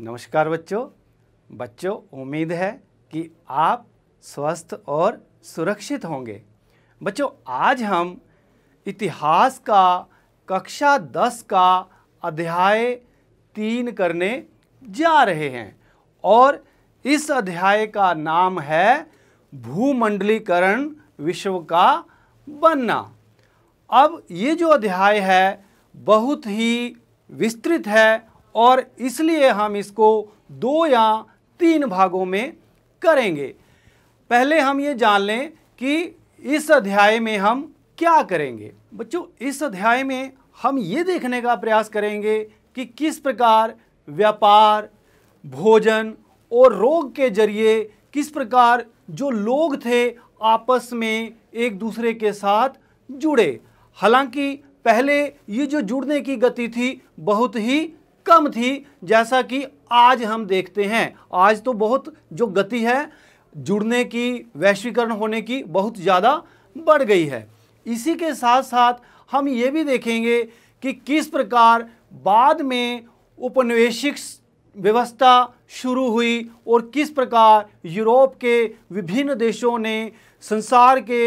नमस्कार बच्चों बच्चों उम्मीद है कि आप स्वस्थ और सुरक्षित होंगे बच्चों आज हम इतिहास का कक्षा दस का अध्याय तीन करने जा रहे हैं और इस अध्याय का नाम है भूमंडलीकरण विश्व का बनना अब ये जो अध्याय है बहुत ही विस्तृत है और इसलिए हम इसको दो या तीन भागों में करेंगे पहले हम ये जान लें कि इस अध्याय में हम क्या करेंगे बच्चों इस अध्याय में हम ये देखने का प्रयास करेंगे कि किस प्रकार व्यापार भोजन और रोग के जरिए किस प्रकार जो लोग थे आपस में एक दूसरे के साथ जुड़े हालांकि पहले ये जो जुड़ने की गति थी बहुत ही कम थी जैसा कि आज हम देखते हैं आज तो बहुत जो गति है जुड़ने की वैश्वीकरण होने की बहुत ज़्यादा बढ़ गई है इसी के साथ साथ हम ये भी देखेंगे कि किस प्रकार बाद में उपनिवेशिक व्यवस्था शुरू हुई और किस प्रकार यूरोप के विभिन्न देशों ने संसार के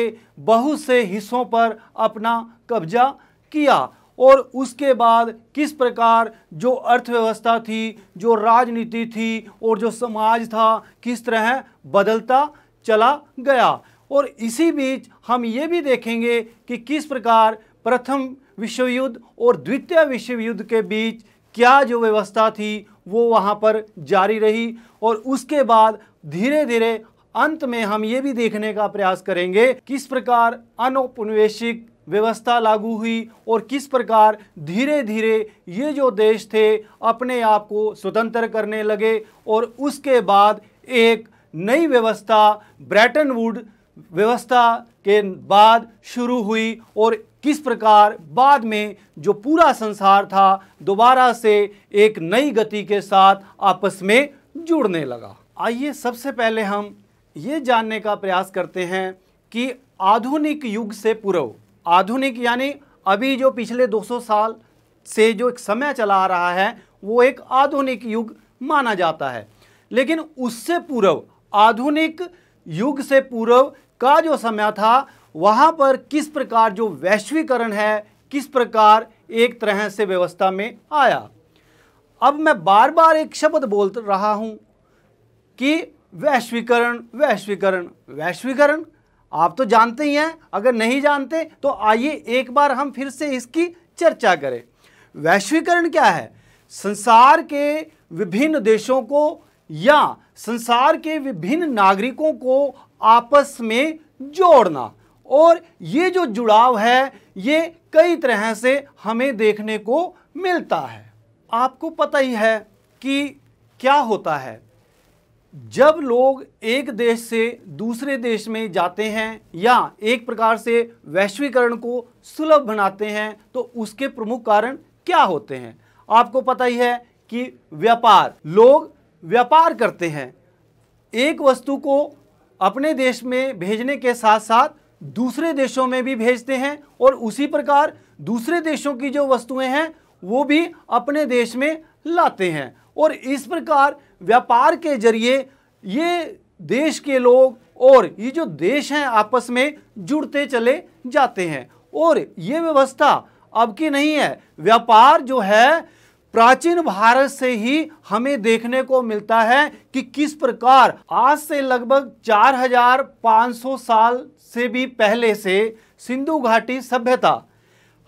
बहुत से हिस्सों पर अपना कब्जा किया और उसके बाद किस प्रकार जो अर्थव्यवस्था थी जो राजनीति थी और जो समाज था किस तरह बदलता चला गया और इसी बीच हम ये भी देखेंगे कि किस प्रकार प्रथम विश्व युद्ध और द्वितीय विश्व युद्ध के बीच क्या जो व्यवस्था थी वो वहाँ पर जारी रही और उसके बाद धीरे धीरे अंत में हम ये भी देखने का प्रयास करेंगे किस प्रकार अनौपनिवेशिक व्यवस्था लागू हुई और किस प्रकार धीरे धीरे ये जो देश थे अपने आप को स्वतंत्र करने लगे और उसके बाद एक नई व्यवस्था ब्रैटन वुड व्यवस्था के बाद शुरू हुई और किस प्रकार बाद में जो पूरा संसार था दोबारा से एक नई गति के साथ आपस में जुड़ने लगा आइए सबसे पहले हम ये जानने का प्रयास करते हैं कि आधुनिक युग से पूर्व आधुनिक यानी अभी जो पिछले 200 साल से जो एक समय चला आ रहा है वो एक आधुनिक युग माना जाता है लेकिन उससे पूर्व आधुनिक युग से पूर्व का जो समय था वहाँ पर किस प्रकार जो वैश्वीकरण है किस प्रकार एक तरह से व्यवस्था में आया अब मैं बार बार एक शब्द बोल रहा हूँ कि वैश्वीकरण वैश्वीकरण वैश्वीकरण आप तो जानते ही हैं अगर नहीं जानते तो आइए एक बार हम फिर से इसकी चर्चा करें वैश्वीकरण क्या है संसार के विभिन्न देशों को या संसार के विभिन्न नागरिकों को आपस में जोड़ना और ये जो जुड़ाव है ये कई तरह से हमें देखने को मिलता है आपको पता ही है कि क्या होता है जब लोग एक देश से दूसरे देश में जाते हैं या एक प्रकार से वैश्वीकरण को सुलभ बनाते हैं तो उसके प्रमुख कारण क्या होते हैं आपको पता ही है कि व्यापार लोग व्यापार करते हैं एक वस्तु को अपने देश में भेजने के साथ साथ दूसरे देशों में भी भेजते हैं और उसी प्रकार दूसरे देशों की जो वस्तुएं हैं वो भी अपने देश में लाते हैं और इस प्रकार व्यापार के जरिए ये देश के लोग और ये जो देश हैं आपस में जुड़ते चले जाते हैं और ये व्यवस्था अब की नहीं है व्यापार जो है प्राचीन भारत से ही हमें देखने को मिलता है कि किस प्रकार आज से लगभग 4,500 साल से भी पहले से सिंधु घाटी सभ्यता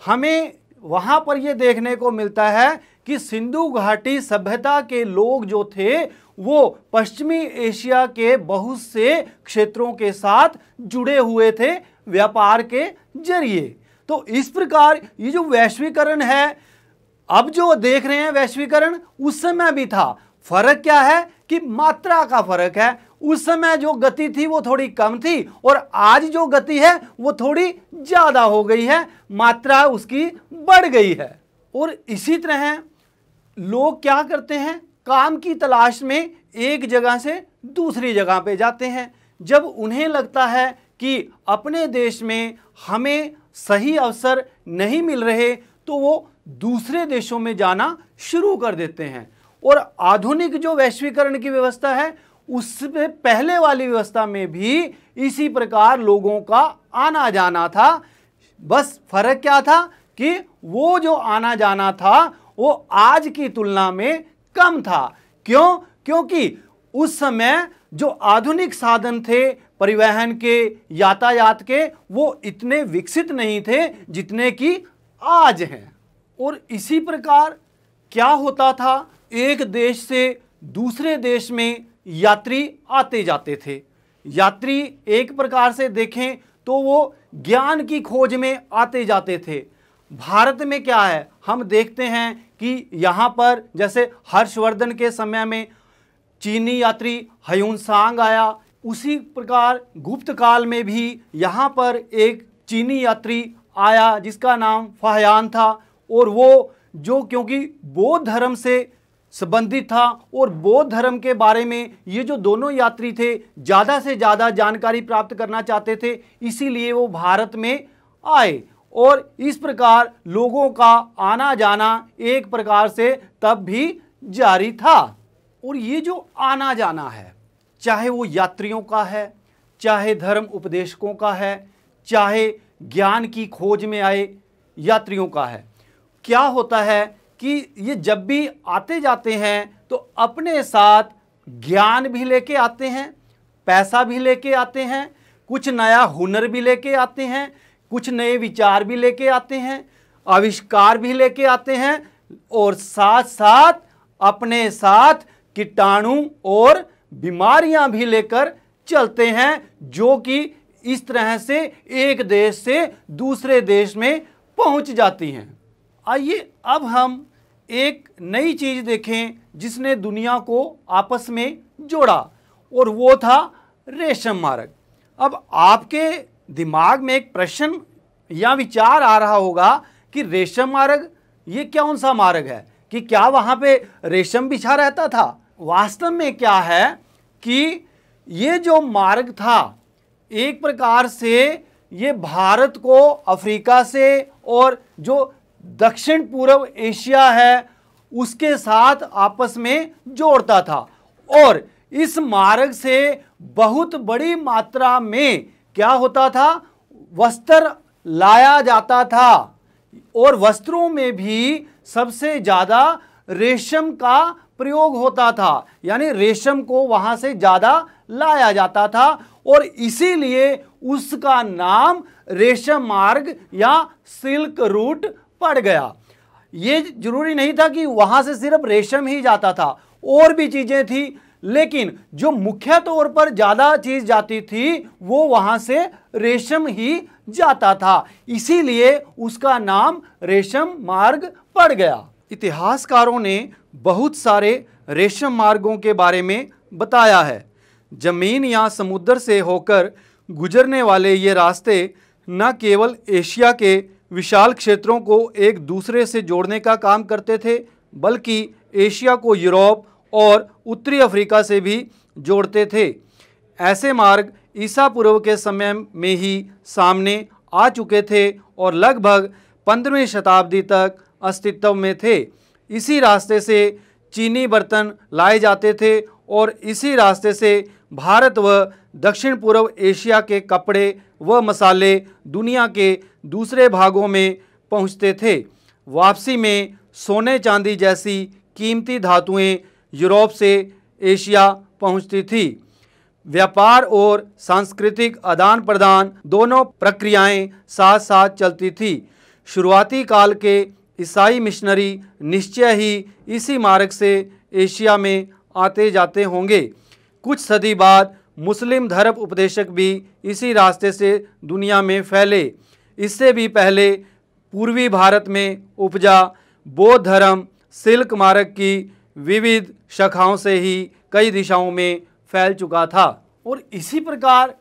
हमें वहाँ पर यह देखने को मिलता है कि सिंधु घाटी सभ्यता के लोग जो थे वो पश्चिमी एशिया के बहुत से क्षेत्रों के साथ जुड़े हुए थे व्यापार के जरिए तो इस प्रकार ये जो वैश्वीकरण है अब जो देख रहे हैं वैश्वीकरण उस समय भी था फर्क क्या है कि मात्रा का फर्क है उस समय जो गति थी वो थोड़ी कम थी और आज जो गति है वो थोड़ी ज़्यादा हो गई है मात्रा उसकी बढ़ गई है और इसी तरह लोग क्या करते हैं काम की तलाश में एक जगह से दूसरी जगह पे जाते हैं जब उन्हें लगता है कि अपने देश में हमें सही अवसर नहीं मिल रहे तो वो दूसरे देशों में जाना शुरू कर देते हैं और आधुनिक जो वैश्वीकरण की व्यवस्था है उससे पहले वाली व्यवस्था में भी इसी प्रकार लोगों का आना जाना था बस फर्क क्या था कि वो जो आना जाना था वो आज की तुलना में कम था क्यों क्योंकि उस समय जो आधुनिक साधन थे परिवहन के यातायात के वो इतने विकसित नहीं थे जितने कि आज हैं और इसी प्रकार क्या होता था एक देश से दूसरे देश में यात्री आते जाते थे यात्री एक प्रकार से देखें तो वो ज्ञान की खोज में आते जाते थे भारत में क्या है हम देखते हैं कि यहाँ पर जैसे हर्षवर्धन के समय में चीनी यात्री हयून सांग आया उसी प्रकार गुप्त काल में भी यहाँ पर एक चीनी यात्री आया जिसका नाम फाहयान था और वो जो क्योंकि बौद्ध धर्म से संबंधित था और बौद्ध धर्म के बारे में ये जो दोनों यात्री थे ज़्यादा से ज़्यादा जानकारी प्राप्त करना चाहते थे इसीलिए वो भारत में आए और इस प्रकार लोगों का आना जाना एक प्रकार से तब भी जारी था और ये जो आना जाना है चाहे वो यात्रियों का है चाहे धर्म उपदेशकों का है चाहे ज्ञान की खोज में आए यात्रियों का है क्या होता है कि ये जब भी आते जाते हैं तो अपने साथ ज्ञान भी लेके आते हैं पैसा भी लेके आते हैं कुछ नया हुनर भी लेके आते हैं कुछ नए विचार भी लेके आते हैं आविष्कार भी लेके आते हैं और साथ साथ अपने साथ कीटाणु और बीमारियां भी लेकर चलते हैं जो कि इस तरह से एक देश से दूसरे देश में पहुंच जाती हैं आइए अब हम एक नई चीज़ देखें जिसने दुनिया को आपस में जोड़ा और वो था रेशम मार्ग अब आपके दिमाग में एक प्रश्न या विचार आ रहा होगा कि रेशम मार्ग ये कौन सा मार्ग है कि क्या वहाँ पे रेशम बिछा रहता था वास्तव में क्या है कि ये जो मार्ग था एक प्रकार से ये भारत को अफ्रीका से और जो दक्षिण पूर्व एशिया है उसके साथ आपस में जोड़ता था और इस मार्ग से बहुत बड़ी मात्रा में क्या होता था वस्त्र लाया जाता था और वस्त्रों में भी सबसे ज़्यादा रेशम का प्रयोग होता था यानी रेशम को वहाँ से ज़्यादा लाया जाता था और इसीलिए उसका नाम रेशम मार्ग या सिल्क रूट पड़ गया ये जरूरी नहीं था कि वहाँ से सिर्फ रेशम ही जाता था और भी चीज़ें थी लेकिन जो मुख्य तौर पर ज़्यादा चीज़ जाती थी वो वहाँ से रेशम ही जाता था इसीलिए उसका नाम रेशम मार्ग पड़ गया इतिहासकारों ने बहुत सारे रेशम मार्गों के बारे में बताया है जमीन या समुद्र से होकर गुजरने वाले ये रास्ते न केवल एशिया के विशाल क्षेत्रों को एक दूसरे से जोड़ने का काम करते थे बल्कि एशिया को यूरोप और उत्तरी अफ्रीका से भी जोड़ते थे ऐसे मार्ग ईसा पूर्व के समय में ही सामने आ चुके थे और लगभग पंद्रहवीं शताब्दी तक अस्तित्व में थे इसी रास्ते से चीनी बर्तन लाए जाते थे और इसी रास्ते से भारत व दक्षिण पूर्व एशिया के कपड़े व मसाले दुनिया के दूसरे भागों में पहुंचते थे वापसी में सोने चांदी जैसी कीमती धातुएं यूरोप से एशिया पहुंचती थी व्यापार और सांस्कृतिक आदान प्रदान दोनों प्रक्रियाएं साथ साथ चलती थी शुरुआती काल के ईसाई मिशनरी निश्चय ही इसी मार्ग से एशिया में आते जाते होंगे कुछ सदी बाद मुस्लिम धर्म उपदेशक भी इसी रास्ते से दुनिया में फैले इससे भी पहले पूर्वी भारत में उपजा बौद्ध धर्म सिल्क मार्ग की विविध शाखाओं से ही कई दिशाओं में फैल चुका था और इसी प्रकार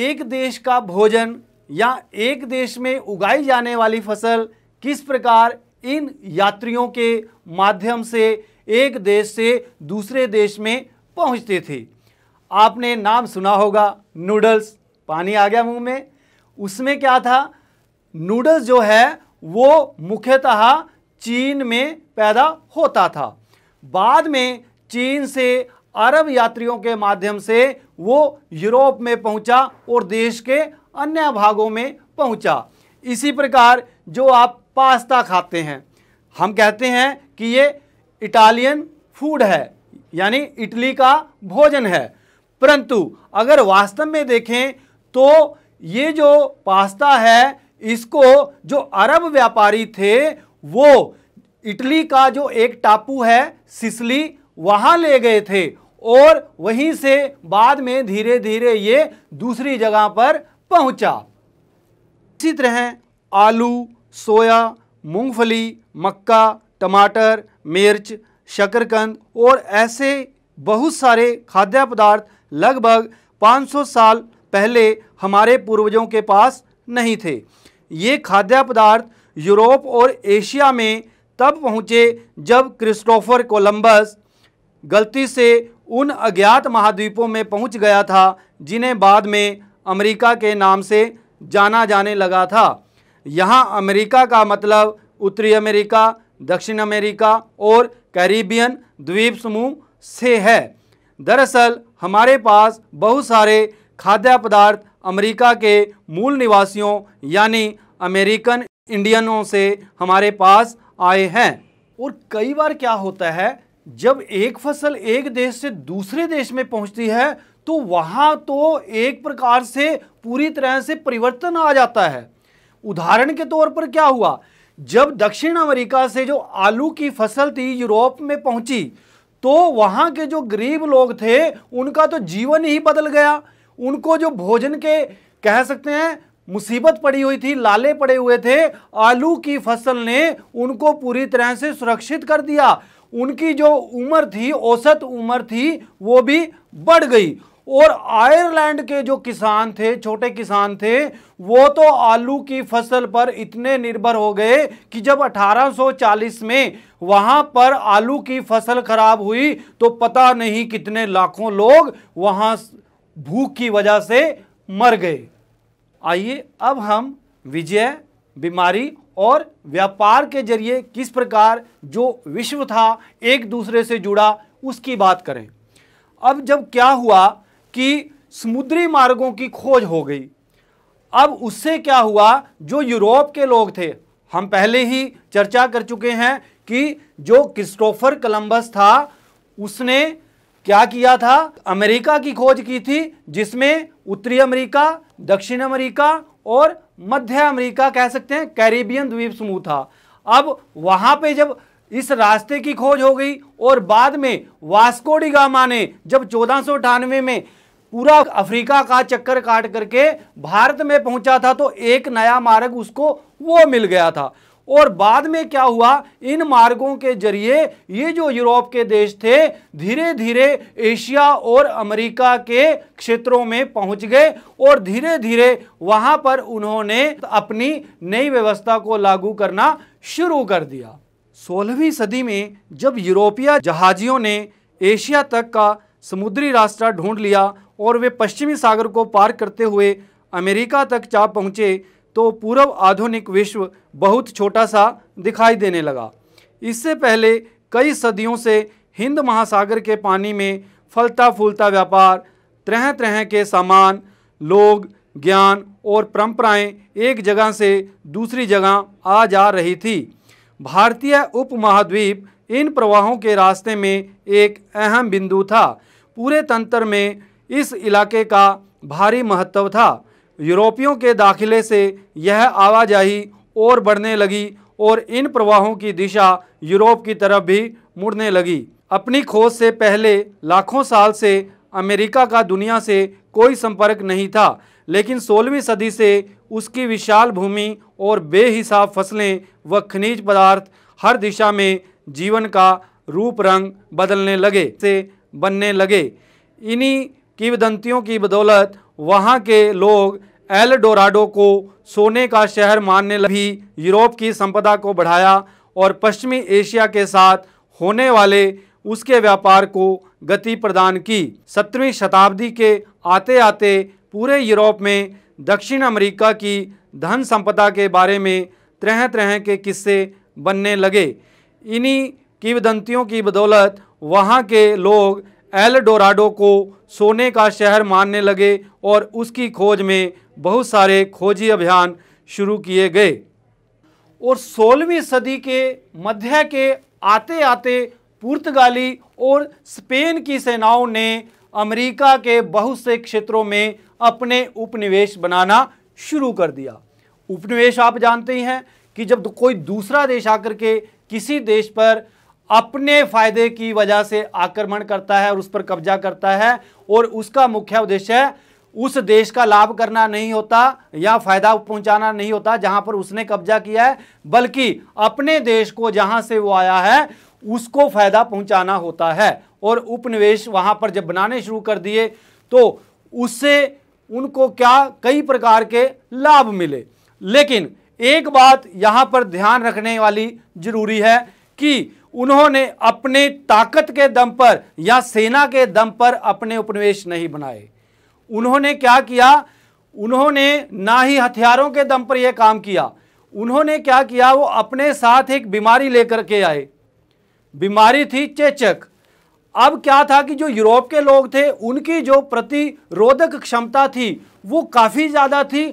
एक देश का भोजन या एक देश में उगाई जाने वाली फसल किस प्रकार इन यात्रियों के माध्यम से एक देश से दूसरे देश में पहुंचते थे आपने नाम सुना होगा नूडल्स पानी आ गया मुंह में उसमें क्या था नूडल्स जो है वो मुख्यतः चीन में पैदा होता था बाद में चीन से अरब यात्रियों के माध्यम से वो यूरोप में पहुंचा और देश के अन्य भागों में पहुंचा इसी प्रकार जो आप पास्ता खाते हैं हम कहते हैं कि ये इटालियन फूड है यानी इटली का भोजन है परंतु अगर वास्तव में देखें तो ये जो पास्ता है इसको जो अरब व्यापारी थे वो इटली का जो एक टापू है सिसली वहाँ ले गए थे और वहीं से बाद में धीरे धीरे ये दूसरी जगह पर पहुँचा इसी तरह आलू सोया मूंगफली मक्का टमाटर मिर्च शकरकंद और ऐसे बहुत सारे खाद्य पदार्थ लगभग 500 साल पहले हमारे पूर्वजों के पास नहीं थे ये खाद्य पदार्थ यूरोप और एशिया में तब पहुँचे जब क्रिस्टोफर कोलंबस गलती से उन अज्ञात महाद्वीपों में पहुँच गया था जिन्हें बाद में अमेरिका के नाम से जाना जाने लगा था यहाँ अमेरिका का मतलब उत्तरी अमेरिका दक्षिण अमेरिका और कैरिबियन द्वीप समूह से है दरअसल हमारे पास बहुत सारे खाद्य पदार्थ अमेरिका के मूल निवासियों यानी अमेरिकन इंडियनों से हमारे पास आए हैं और कई बार क्या होता है जब एक फसल एक देश से दूसरे देश में पहुंचती है तो वहां तो एक प्रकार से पूरी तरह से परिवर्तन आ जाता है उदाहरण के तौर पर क्या हुआ जब दक्षिण अमेरिका से जो आलू की फसल थी यूरोप में पहुंची तो वहां के जो गरीब लोग थे उनका तो जीवन ही बदल गया उनको जो भोजन के कह सकते हैं मुसीबत पड़ी हुई थी लाले पड़े हुए थे आलू की फसल ने उनको पूरी तरह से सुरक्षित कर दिया उनकी जो उम्र थी औसत उम्र थी वो भी बढ़ गई और आयरलैंड के जो किसान थे छोटे किसान थे वो तो आलू की फसल पर इतने निर्भर हो गए कि जब 1840 में वहाँ पर आलू की फसल खराब हुई तो पता नहीं कितने लाखों लोग वहाँ भूख की वजह से मर गए आइए अब हम विजय बीमारी और व्यापार के जरिए किस प्रकार जो विश्व था एक दूसरे से जुड़ा उसकी बात करें अब जब क्या हुआ कि समुद्री मार्गों की खोज हो गई अब उससे क्या हुआ जो यूरोप के लोग थे हम पहले ही चर्चा कर चुके हैं कि जो क्रिस्टोफर कोलंबस था उसने क्या किया था अमेरिका की खोज की थी जिसमें उत्तरी अमेरिका दक्षिण अमेरिका और मध्य अमेरिका कह सकते हैं कैरेबियन द्वीप समूह था अब वहाँ पे जब इस रास्ते की खोज हो गई और बाद में वास्को डिगामा ने जब चौदह में पूरा अफ्रीका का चक्कर काट करके भारत में पहुंचा था तो एक नया मार्ग उसको वो मिल गया था और बाद में क्या हुआ इन मार्गों के जरिए ये जो यूरोप के देश थे धीरे धीरे एशिया और अमेरिका के क्षेत्रों में पहुंच गए और धीरे धीरे वहां पर उन्होंने अपनी नई व्यवस्था को लागू करना शुरू कर दिया सोलहवीं सदी में जब यूरोपीय जहाजियों ने एशिया तक का समुद्री रास्ता ढूंढ लिया और वे पश्चिमी सागर को पार करते हुए अमेरिका तक जा पहुंचे तो पूर्व आधुनिक विश्व बहुत छोटा सा दिखाई देने लगा इससे पहले कई सदियों से हिंद महासागर के पानी में फलता फूलता व्यापार तरह तरह के सामान लोग ज्ञान और परंपराएं एक जगह से दूसरी जगह आ जा रही थी भारतीय उपमहाद्वीप इन प्रवाहों के रास्ते में एक अहम बिंदु था पूरे तंत्र में इस इलाके का भारी महत्व था यूरोपियों के दाखिले से यह आवाजाही और बढ़ने लगी और इन प्रवाहों की दिशा यूरोप की तरफ भी मुड़ने लगी अपनी खोज से पहले लाखों साल से अमेरिका का दुनिया से कोई संपर्क नहीं था लेकिन 16वीं सदी से उसकी विशाल भूमि और बेहिसाब फसलें व खनिज पदार्थ हर दिशा में जीवन का रूप रंग बदलने लगे से बनने लगे इन्हीं किवदंतियों की बदौलत वहाँ के लोग एल डोराडो को सोने का शहर मानने लगी यूरोप की संपदा को बढ़ाया और पश्चिमी एशिया के साथ होने वाले उसके व्यापार को गति प्रदान की सत्रहवीं शताब्दी के आते आते पूरे यूरोप में दक्षिण अमेरिका की धन संपदा के बारे में तरह तरह के किस्से बनने लगे इन्हीं किवदंतियों की बदौलत वहाँ के लोग एल डोराडो को सोने का शहर मानने लगे और उसकी खोज में बहुत सारे खोजी अभियान शुरू किए गए और 16वीं सदी के मध्य के आते आते पुर्तगाली और स्पेन की सेनाओं ने अमेरिका के बहुत से क्षेत्रों में अपने उपनिवेश बनाना शुरू कर दिया उपनिवेश आप जानते ही हैं कि जब कोई दूसरा देश आकर के किसी देश पर अपने फायदे की वजह से आक्रमण करता है और उस पर कब्जा करता है और उसका मुख्य उद्देश्य उस देश का लाभ करना नहीं होता या फायदा पहुंचाना नहीं होता जहां पर उसने कब्जा किया है बल्कि अपने देश को जहां से वो आया है उसको फायदा पहुंचाना होता है और उपनिवेश वहां पर जब बनाने शुरू कर दिए तो उससे उनको क्या कई प्रकार के लाभ मिले लेकिन एक बात यहां पर ध्यान रखने वाली जरूरी है कि उन्होंने अपने ताकत के दम पर या सेना के दम पर अपने उपनिवेश नहीं बनाए उन्होंने क्या किया उन्होंने ना ही हथियारों के दम पर यह काम किया उन्होंने क्या किया वो अपने साथ एक बीमारी लेकर के आए बीमारी थी चेचक अब क्या था कि जो यूरोप के लोग थे उनकी जो प्रतिरोधक क्षमता थी वो काफ़ी ज़्यादा थी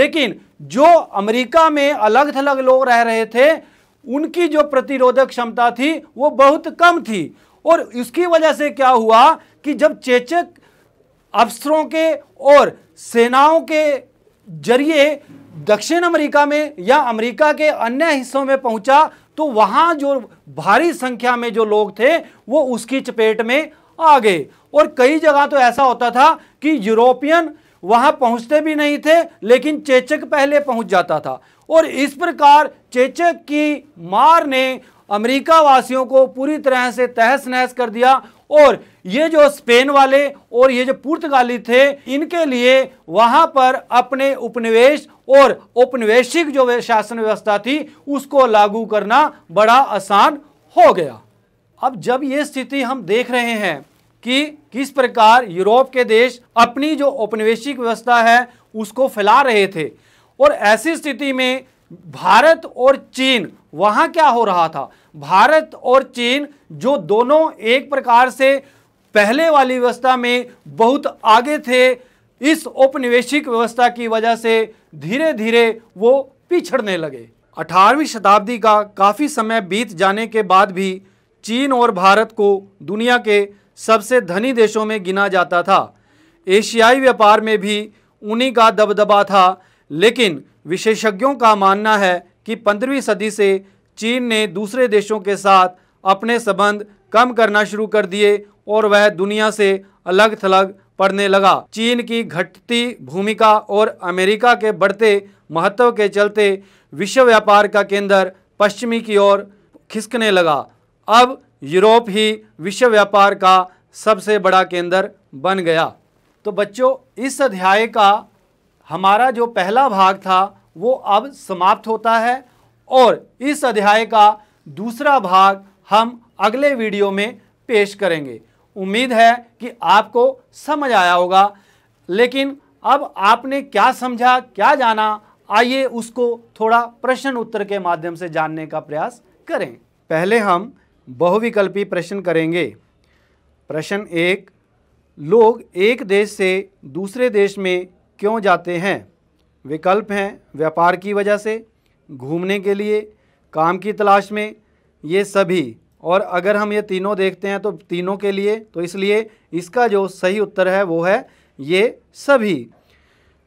लेकिन जो अमेरिका में अलग थलग लोग रह रहे थे उनकी जो प्रतिरोधक क्षमता थी वो बहुत कम थी और इसकी वजह से क्या हुआ कि जब चेचक अफसरों के और सेनाओं के जरिए दक्षिण अमेरिका में या अमेरिका के अन्य हिस्सों में पहुंचा तो वहां जो भारी संख्या में जो लोग थे वो उसकी चपेट में आ गए और कई जगह तो ऐसा होता था कि यूरोपियन वहां पहुंचते भी नहीं थे लेकिन चेचक पहले पहुंच जाता था और इस प्रकार चेचक की मार ने अमेरिका वासियों को पूरी तरह से तहस नहस कर दिया और ये जो स्पेन वाले और ये जो पुर्तगाली थे इनके लिए वहाँ पर अपने उपनिवेश और औपनिवेशिक जो शासन व्यवस्था थी उसको लागू करना बड़ा आसान हो गया अब जब ये स्थिति हम देख रहे हैं कि किस प्रकार यूरोप के देश अपनी जो औपनिवेशिक व्यवस्था है उसको फैला रहे थे और ऐसी स्थिति में भारत और चीन वहाँ क्या हो रहा था भारत और चीन जो दोनों एक प्रकार से पहले वाली व्यवस्था में बहुत आगे थे इस औपनिवेशिक व्यवस्था की वजह से धीरे धीरे वो पिछड़ने लगे 18वीं शताब्दी का काफ़ी समय बीत जाने के बाद भी चीन और भारत को दुनिया के सबसे धनी देशों में गिना जाता था एशियाई व्यापार में भी उन्हीं का दबदबा था लेकिन विशेषज्ञों का मानना है कि पंद्रहवीं सदी से चीन ने दूसरे देशों के साथ अपने संबंध कम करना शुरू कर दिए और वह दुनिया से अलग थलग पड़ने लगा चीन की घटती भूमिका और अमेरिका के बढ़ते महत्व के चलते विश्व व्यापार का केंद्र पश्चिमी की ओर खिसकने लगा अब यूरोप ही विश्व व्यापार का सबसे बड़ा केंद्र बन गया तो बच्चों इस अध्याय का हमारा जो पहला भाग था वो अब समाप्त होता है और इस अध्याय का दूसरा भाग हम अगले वीडियो में पेश करेंगे उम्मीद है कि आपको समझ आया होगा लेकिन अब आपने क्या समझा क्या जाना आइए उसको थोड़ा प्रश्न उत्तर के माध्यम से जानने का प्रयास करें पहले हम बहुविकल्पी प्रश्न करेंगे प्रश्न एक लोग एक देश से दूसरे देश में क्यों जाते हैं विकल्प हैं व्यापार की वजह से घूमने के लिए काम की तलाश में ये सभी और अगर हम ये तीनों देखते हैं तो तीनों के लिए तो इसलिए इसका जो सही उत्तर है वो है ये सभी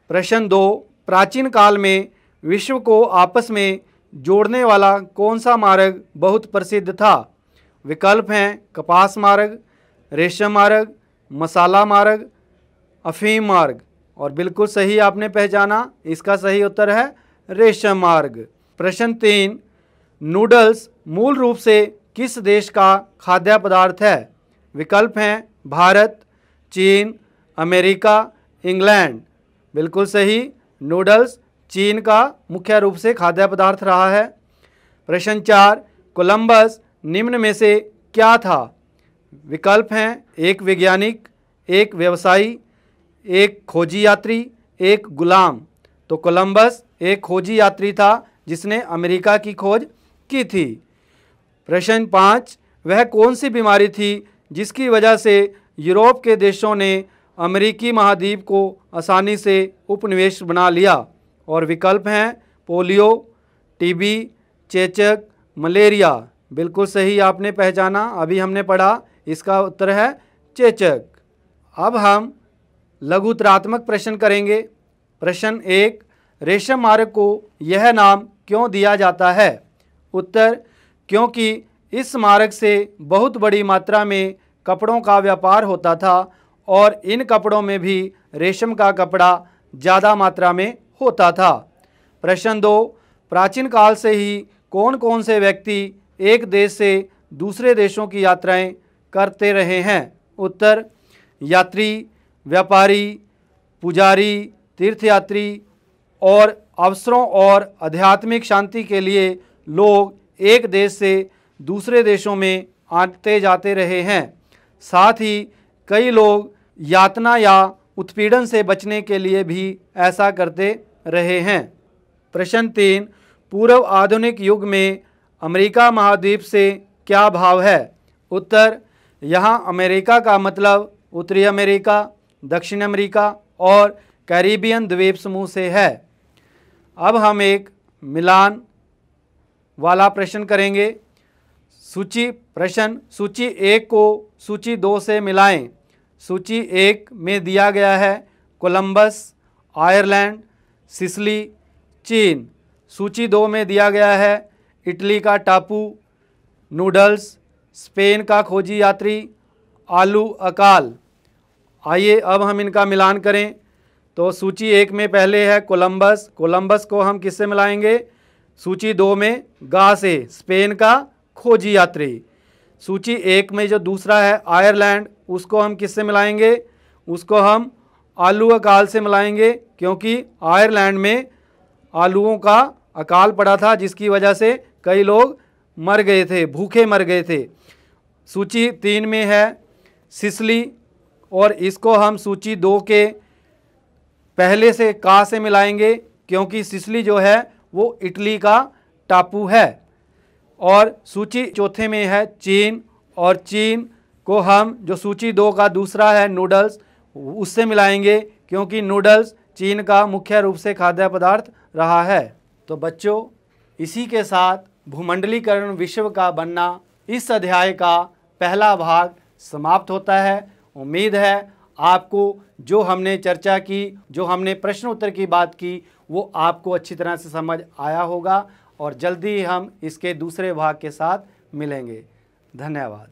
प्रश्न दो प्राचीन काल में विश्व को आपस में जोड़ने वाला कौन सा मार्ग बहुत प्रसिद्ध था विकल्प हैं कपास मार्ग रेशम मार्ग मसाला मार्ग अफीम मार्ग और बिल्कुल सही आपने पहचाना इसका सही उत्तर है रेशम मार्ग प्रश्न तीन नूडल्स मूल रूप से किस देश का खाद्य पदार्थ है विकल्प हैं भारत चीन अमेरिका इंग्लैंड बिल्कुल सही नूडल्स चीन का मुख्य रूप से खाद्य पदार्थ रहा है प्रश्न चार कोलंबस निम्न में से क्या था विकल्प हैं एक वैज्ञानिक एक व्यवसायी एक खोजी यात्री एक गुलाम तो कोलंबस एक खोजी यात्री था जिसने अमेरिका की खोज की थी प्रश्न पाँच वह कौन सी बीमारी थी जिसकी वजह से यूरोप के देशों ने अमेरिकी महाद्वीप को आसानी से उपनिवेश बना लिया और विकल्प हैं पोलियो टीबी चेचक मलेरिया बिल्कुल सही आपने पहचाना अभी हमने पढ़ा इसका उत्तर है चेचक अब हम लघुतरात्मक प्रश्न करेंगे प्रश्न एक रेशम मार्ग को यह नाम क्यों दिया जाता है उत्तर क्योंकि इस मार्ग से बहुत बड़ी मात्रा में कपड़ों का व्यापार होता था और इन कपड़ों में भी रेशम का कपड़ा ज़्यादा मात्रा में होता था प्रश्न दो प्राचीन काल से ही कौन कौन से व्यक्ति एक देश से दूसरे देशों की यात्राएं करते रहे हैं उत्तर यात्री व्यापारी पुजारी तीर्थयात्री और अवसरों और आध्यात्मिक शांति के लिए लोग एक देश से दूसरे देशों में आते जाते रहे हैं साथ ही कई लोग यातना या उत्पीड़न से बचने के लिए भी ऐसा करते रहे हैं प्रश्न तीन पूर्व आधुनिक युग में अमेरिका महाद्वीप से क्या भाव है उत्तर यहाँ अमेरिका का मतलब उत्तरी अमेरिका दक्षिण अमेरिका और कैरिबियन द्वीप समूह से है अब हम एक मिलान वाला प्रश्न करेंगे सूची प्रश्न सूची एक को सूची दो से मिलाएं सूची एक में दिया गया है कोलंबस आयरलैंड सिसली चीन सूची दो में दिया गया है इटली का टापू नूडल्स स्पेन का खोजी यात्री आलू अकाल आइए अब हम इनका मिलान करें तो सूची एक में पहले है कोलंबस कोलंबस को हम किससे मिलाएंगे सूची दो में गा से स्पेन का खोजी यात्री सूची एक में जो दूसरा है आयरलैंड उसको हम किससे मिलाएंगे उसको हम आलू अकाल से मिलाएंगे क्योंकि आयरलैंड में आलूओं का अकाल पड़ा था जिसकी वजह से कई लोग मर गए थे भूखे मर गए थे सूची तीन में है सिसली और इसको हम सूची दो के पहले से का से मिलाएंगे क्योंकि सिसली जो है वो इटली का टापू है और सूची चौथे में है चीन और चीन को हम जो सूची दो का दूसरा है नूडल्स उससे मिलाएंगे क्योंकि नूडल्स चीन का मुख्य रूप से खाद्य पदार्थ रहा है तो बच्चों इसी के साथ भूमंडलीकरण विश्व का बनना इस अध्याय का पहला भाग समाप्त होता है उम्मीद है आपको जो हमने चर्चा की जो हमने प्रश्न उत्तर की बात की वो आपको अच्छी तरह से समझ आया होगा और जल्दी ही हम इसके दूसरे भाग के साथ मिलेंगे धन्यवाद